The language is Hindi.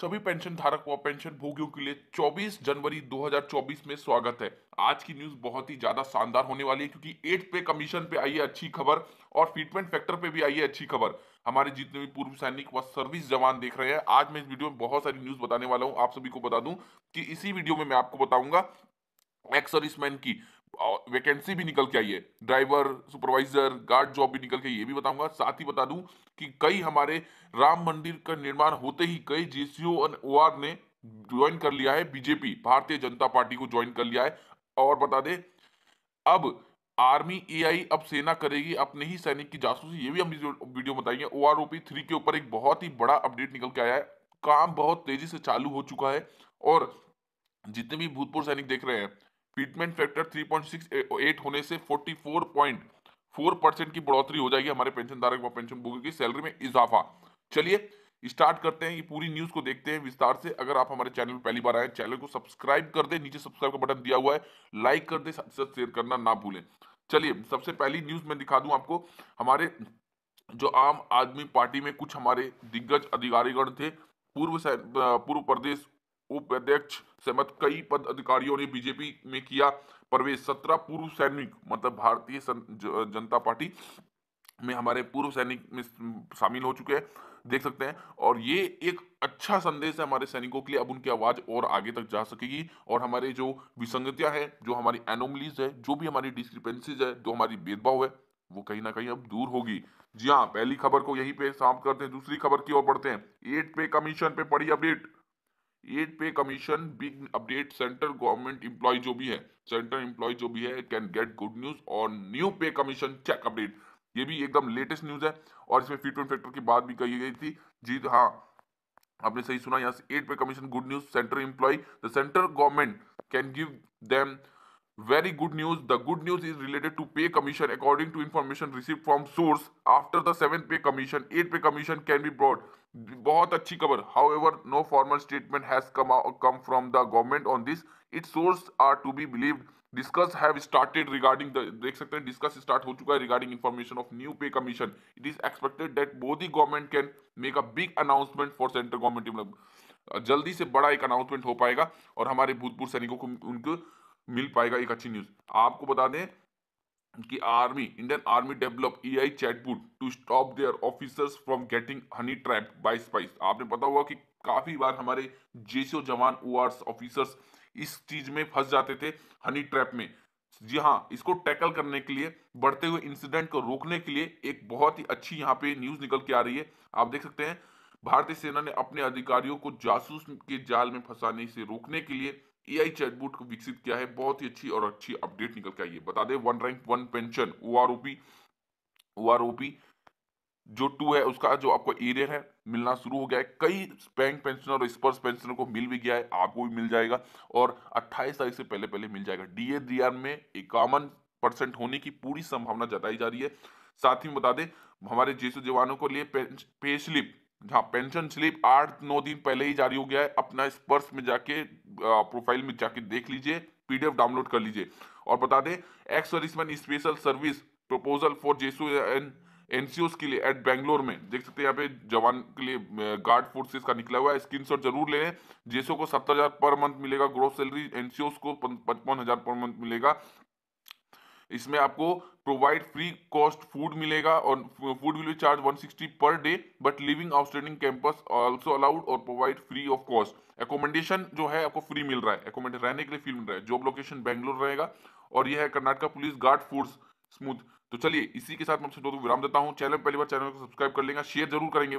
सभी पेंशन धारक व पेंशन भोगियों के लिए 24 जनवरी 2024 में स्वागत है आज की न्यूज बहुत ही ज्यादा शानदार होने वाली है क्योंकि एट पे कमीशन पे आई है अच्छी खबर और ट्रीटमेंट फैक्टर पे भी आई है अच्छी खबर हमारे जितने भी पूर्व सैनिक व सर्विस जवान देख रहे हैं आज मैं इस वीडियो में बहुत सारी न्यूज बताने वाला हूँ आप सभी को बता दूं कि इसी वीडियो में मैं आपको बताऊंगा एक्सर्विसमैन की वैकेंसी भी निकल के आई है ड्राइवर सुपरवाइजर गार्ड जॉब भी निकल के ये भी बताऊंगा साथ ही बता दूं कि कई हमारे राम मंदिर का निर्माण होते ही कई जे और ने ज्वाइन कर लिया है बीजेपी भारतीय जनता पार्टी को ज्वाइन कर लिया है और बता दे अब आर्मी एआई अब सेना करेगी अपने ही सैनिक की जासूसी ये भी हम वीडियो बताएंगे ओ आर थ्री के ऊपर एक बहुत ही बड़ा अपडेट निकल के आया है काम बहुत तेजी से चालू हो चुका है और जितने भी भूतपूर्व सैनिक देख रहे हैं ट्रीटमेंट फैक्टर 3.68 होने से 44.4 परसेंट की बढ़ोतरी हो जाएगी हमारे पेंशन धारक व पेंशन भोगी की सैलरी में इजाफा चलिए स्टार्ट करते हैं ये पूरी न्यूज को देखते हैं विस्तार से अगर आप हमारे चैनल पर पहली बार आए चैनल को सब्सक्राइब कर दे नीचे सब्सक्राइब का बटन दिया हुआ है लाइक कर दे साथ साथ शेयर करना ना भूलें चलिए सबसे पहली न्यूज मैं दिखा दूं आपको हमारे जो आम आदमी पार्टी में कुछ हमारे दिग्गज अधिकारीगण थे पूर्व पूर्व प्रदेश उपाध्यक्ष समेत कई पद अधिकारियों ने बीजेपी में किया प्रवेश सत्रह पूर्व सैनिक मतलब भारतीय जनता पार्टी में हमारे पूर्व सैनिक में शामिल हो चुके हैं देख सकते हैं और ये एक अच्छा संदेश है हमारे सैनिकों के लिए अब उनकी आवाज़ और आगे तक जा सकेगी और हमारे जो विसंगतियां हैं जो हमारी एनोमलीज है जो भी हमारी डिस्क्रिपेंसीज है जो हमारी भेदभाव है वो कहीं ना कहीं अब दूर होगी जी हाँ पहली खबर को यहीं पे समाप्त करते हैं दूसरी खबर की ओर बढ़ते हैं एट पे कमीशन पे पड़ी update eighth pay commission big update central government employee जो भी है सेंट्रल इंप्लॉय जो भी है कैन गेट गुड न्यूज और new pay commission check update ये भी एकदम लेटेस्ट न्यूज है और इसमें फिट फैक्टर की बात भी कही गई थी जी हाँ आपने सही सुना यहाँ से eight pay commission good news central employee the central government can give them Very good news. The good news is related to pay commission according to information received from source. After the seventh pay commission, eighth pay commission can be brought. bahut achhi khabar however no formal statement has come out, come from the government on this its source are to be believed discuss have started regarding the dekh sakte hain discuss start ho chuka hai regarding information of new pay commission it is expected that modi government can make a big announcement for central government जल्दी से बड़ा एक अनाउंसमेंट हो पाएगा और हमारे भूतपूर्व सैनिकों को उनको मिल पाएगा एक अच्छी न्यूज आपको बता दें कि army Indian army develop A I chatbot to stop their officers from getting honey trap by spies आपने पता होगा कि काफी बार हमारे जेसीओ जवान ओ ऑफिसर्स इस चीज में फंस जाते थे हनी ट्रैप में जी हाँ इसको टैकल करने के लिए बढ़ते हुए इंसिडेंट को रोकने के लिए एक बहुत ही अच्छी यहाँ पे न्यूज निकल के आ रही है आप देख सकते हैं भारतीय सेना ने अपने अधिकारियों को जासूस के जाल में फंसाने से रोकने के लिए ए चैटबोर्ड को विकसित किया है बहुत ही अच्छी और अच्छी अपडेट निकल के आई है बता दें one rank one pension O R O P O R O P जो टू है उसका जो आपको एरियर है मिलना शुरू हो गया है कई बैंक पेंशनर और स्पर्स पेंशनर को मिल भी गया है आपको भी मिल जाएगा और 28 तारीख से पहले पहले मिल जाएगा डी ए डी आर में इक्यावन परसेंट होने की पूरी संभावना जताई जा रही है साथ ही बता दें हमारे जेसु जवानों को लिए पे स्लिप जहाँ पेंशन स्लिप आठ नौ दिन पहले ही जारी हो गया है अपना स्पर्श में जाके प्रोफाइल में जाके देख लीजिए पीडीएफ डाउनलोड कर लीजिए और बता दें ex serviceman special service proposal for JCO and NCO के लिए एट बैंगलोर में देख सकते हैं यहाँ पे जवान के लिए गार्ड फोर्सेस का निकला हुआ है स्क्रीन जरूर ले जेसो को सत्तर हज़ार पर मंथ मिलेगा ग्रोथ सैलरी एनसीओ को पचपन हज़ार पर मंथ मिलेगा इसमें आपको प्रोवाइड फ्री कॉस्ट फूड मिलेगा और food will be charge 160 per day but living outstanding campus also allowed और provide free of cost accommodation जो है आपको फ्री मिल रहा है एकोमोडेशन रहने के लिए फ्री मिल रहा है जॉब लोकेशन बैंगलोर रहेगा और यह है Karnataka police guard force smooth तो चलिए इसी के साथ मैं आपसे दोस्तों विराम देता हूँ चैनल पहली बार चैनल को सब्सक्राइब कर लेगा शेयर जरूर करेंगे